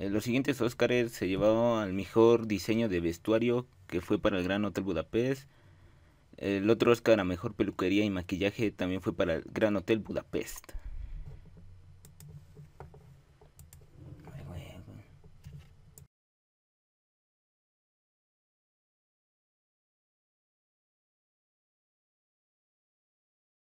Eh, los siguientes Óscares se llevó al mejor diseño de vestuario, que fue para el Gran Hotel Budapest. El otro Óscar a mejor peluquería y maquillaje también fue para el Gran Hotel Budapest.